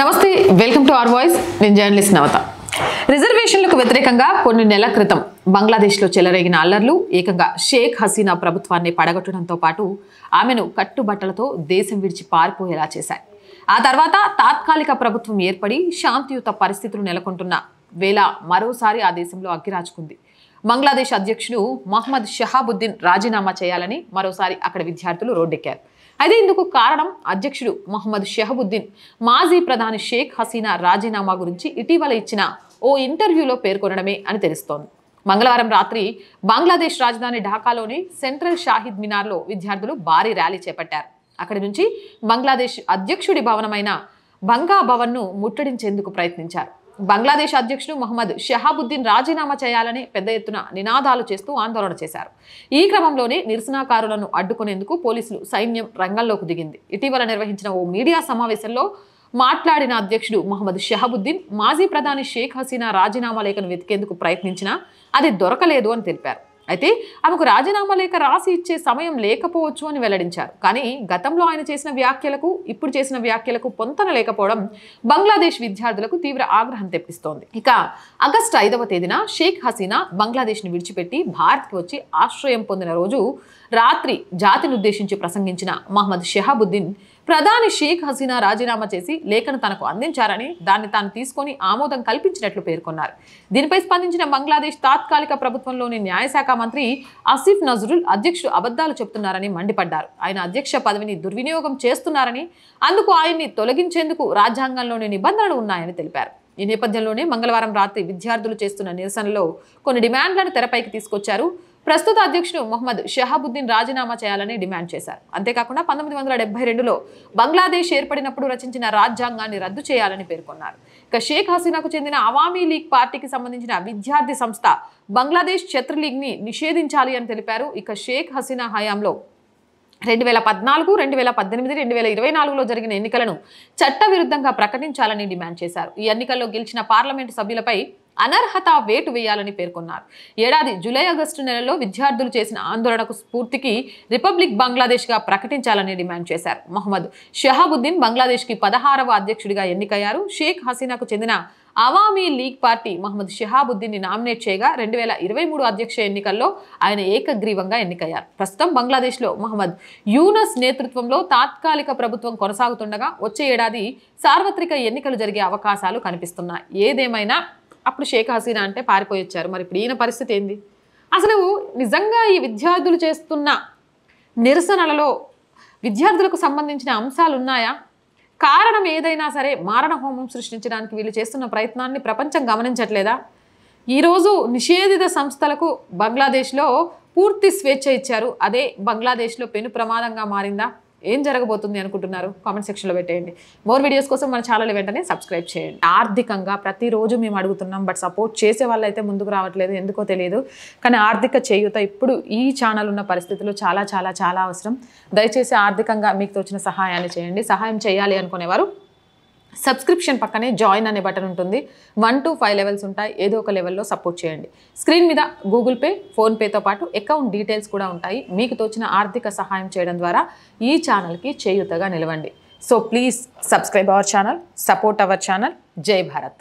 నమస్తే welcome to our voice నేను journalist Navata రిజర్వేషన్లకు వ్యతిరేకంగా కొన్ని నెలల క్రితం బంగ్లాదేశ్లో చెలరేగిన అల్లర్లు ఏకంగా షేక్ హసీనా ప్రభుత్వాన్ని పడగొట్టడంతో పాటు ఆమెను కట్టుబట్టలతో దేశం విడిచి పారిపోయేలా చేశాయి ఆ తర్వాత తాత్కాలిక ప్రభుత్వం ఏర్పడి శాంతియుత పరిస్థితులు నెలకొంటున్న వేళ మరోసారి ఆ దేశంలో అగ్గిరాచుకుంది బంగ్లాదేశ్ అధ్యక్షుడు మహ్మద్ షహాబుద్దీన్ రాజీనామా చేయాలని మరోసారి అక్కడ విద్యార్థులు రోడ్డెక్కారు అయితే ఇందుకు కారణం అధ్యక్షుడు మహమ్మద్ షహబుద్దీన్ మాజీ ప్రధాని షేక్ హసీనా రాజీనామా గురించి ఇటీవల ఇచ్చిన ఓ ఇంటర్వ్యూలో పేర్కొనడమే అని తెలుస్తోంది మంగళవారం రాత్రి బంగ్లాదేశ్ రాజధాని ఢాకాలోని సెంట్రల్ షాహిద్ మినార్లో విద్యార్థులు భారీ ర్యాలీ చేపట్టారు అక్కడి నుంచి బంగ్లాదేశ్ అధ్యక్షుడి భవనమైన బంగా భవన్ను ముట్టడించేందుకు ప్రయత్నించారు బంగ్లాదేశ్ అధ్యక్షుడు మహమ్మద్ షహాబుద్దీన్ రాజీనామా చేయాలని పెద్ద ఎత్తున నినాదాలు చేస్తూ ఆందోళన చేశారు ఈ క్రమంలోనే నిరసనకారులను అడ్డుకునేందుకు పోలీసులు సైన్యం రంగంలోకి దిగింది ఇటీవల నిర్వహించిన ఓ మీడియా సమావేశంలో మాట్లాడిన అధ్యక్షుడు మహమ్మద్ షహాబుద్దీన్ మాజీ ప్రధాని షేక్ హసీనా రాజీనామా లేఖను వెతికేందుకు ప్రయత్నించినా అది దొరకలేదు అని తెలిపారు అయితే ఆమెకు రాజీనామా లేఖ రాసి ఇచ్చే సమయం లేకపోవచ్చు అని వెల్లడించారు కానీ గతంలో ఆయన చేసిన వ్యాఖ్యలకు ఇప్పుడు చేసిన వ్యాఖ్యలకు పొంతన లేకపోవడం బంగ్లాదేశ్ విద్యార్థులకు తీవ్ర ఆగ్రహం తెప్పిస్తోంది ఇక ఆగస్టు ఐదవ తేదీన షేక్ హసీనా బంగ్లాదేశ్ని విడిచిపెట్టి భారత్కి వచ్చి ఆశ్రయం పొందిన రోజు రాత్రి జాతిని ఉద్దేశించి ప్రసంగించిన మహమ్మద్ షెహాబుద్దీన్ ప్రధాని షేక్ హసీనా రాజీనామా చేసి లేఖను తనకు అందించారని దాన్ని తాను తీసుకొని ఆమోదం కల్పించినట్లు పేర్కొన్నారు దీనిపై స్పందించిన బంగ్లాదేశ్ తాత్కాలిక ప్రభుత్వంలోని న్యాయశాఖ మంత్రి ఆసిఫ్ నజరుల్ అధ్యక్షుడు అబద్దాలు చెబుతున్నారని మండిపడ్డారు ఆయన అధ్యక్ష పదవిని దుర్వినియోగం చేస్తున్నారని అందుకు ఆయన్ని తొలగించేందుకు రాజ్యాంగంలోని నిబంధనలు ఉన్నాయని తెలిపారు ఈ నేపథ్యంలోనే మంగళవారం రాత్రి విద్యార్థులు చేస్తున్న నిరసనలో కొన్ని డిమాండ్లను తెరపైకి తీసుకొచ్చారు ప్రస్తుత అధ్యక్షుడు మొహమ్మద్ షహాబుద్దీన్ రాజీనామా చేయాలని డిమాండ్ చేశారు అంతేకాకుండా పంతొమ్మిది వందల డెబ్బై రెండులో బంగ్లాదేశ్ ఏర్పడినప్పుడు రచించిన రాజ్యాంగాన్ని రద్దు చేయాలని పేర్కొన్నారు ఇక షేక్ హసీనాకు చెందిన అవామీ లీగ్ పార్టీకి సంబంధించిన విద్యార్థి సంస్థ బంగ్లాదేశ్ ని నిషేధించాలి అని తెలిపారు ఇక షేక్ హసీనా హయాంలో రెండు వేల పద్నాలుగు రెండు వేల పద్దెనిమిది రెండు వేల ఇరవై నాలుగులో జరిగిన ఎన్నికలను చట్టవిరుద్ధంగా ప్రకటించాలని డిమాండ్ చేశారు ఈ ఎన్నికల్లో గెలిచిన పార్లమెంటు సభ్యులపై అనర్హత వేటు వేయాలని పేర్కొన్నారు ఏడాది జూలై ఆగస్టు నెలలో విద్యార్థులు చేసిన ఆందోళనకు స్ఫూర్తికి రిపబ్లిక్ బంగ్లాదేశ్గా ప్రకటించాలని డిమాండ్ చేశారు మహమ్మద్ షహాబుద్దీన్ బంగ్లాదేశ్కి పదహారవ అధ్యక్షుడిగా ఎన్నికయ్యారు షేక్ హసీనాకు చెందిన అవామీ లీగ్ పార్టీ మహమ్మద్ షహాబుద్దీన్ని నామినేట్ చేయగా రెండు వేల ఇరవై మూడు అధ్యక్ష ఎన్నికల్లో ఆయన ఏకగ్రీవంగా ఎన్నికయ్యారు ప్రస్తుతం బంగ్లాదేశ్లో మహమ్మద్ యూనస్ నేతృత్వంలో తాత్కాలిక ప్రభుత్వం కొనసాగుతుండగా వచ్చే ఏడాది సార్వత్రిక ఎన్నికలు జరిగే అవకాశాలు కనిపిస్తున్నాయి ఏదేమైనా అప్పుడు షేక్ హసీనా అంటే పారిపోయి వచ్చారు మరి ఇప్పుడు ఈయన పరిస్థితి ఏంది అసలు నిజంగా ఈ విద్యార్థులు చేస్తున్న నిరసనలలో విద్యార్థులకు సంబంధించిన అంశాలు ఉన్నాయా కారణం ఏదైనా సరే మారణ హోమం సృష్టించడానికి వీళ్ళు చేస్తున్న ప్రయత్నాన్ని ప్రపంచం గమనించట్లేదా ఈరోజు నిషేధిత సంస్థలకు బంగ్లాదేశ్లో పూర్తి స్వేచ్ఛ ఇచ్చారు అదే బంగ్లాదేశ్లో పెను ప్రమాదంగా మారిందా ఏం జరగబోతుంది అనుకుంటున్నారు కామెంట్ సెక్షన్లో పెట్టేయండి మోర్ వీడియోస్ కోసం మన ఛానల్ వెంటనే సబ్స్క్రైబ్ చేయండి ఆర్థికంగా ప్రతిరోజు మేము అడుగుతున్నాం బట్ సపోర్ట్ చేసే అయితే ముందుకు రావట్లేదు ఎందుకో తెలియదు కానీ ఆర్థిక చేయుత ఇప్పుడు ఈ ఛానల్ ఉన్న పరిస్థితుల్లో చాలా చాలా చాలా అవసరం దయచేసి ఆర్థికంగా మీకు తోచిన సహాయాన్ని చేయండి సహాయం చేయాలి అనుకునేవారు సబ్స్క్రిప్షన్ పక్కనే జాయిన్ అనే బటన్ ఉంటుంది వన్ టు ఫైవ్ లెవెల్స్ ఉంటాయి ఏదో ఒక లెవెల్లో సపోర్ట్ చేయండి స్క్రీన్ మీద గూగుల్ పే ఫోన్పేతో పాటు అకౌంట్ డీటెయిల్స్ కూడా ఉంటాయి మీకు తోచిన ఆర్థిక సహాయం చేయడం ద్వారా ఈ ఛానల్కి చేయూతగా నిలవండి so please subscribe our channel support our channel జై భారత్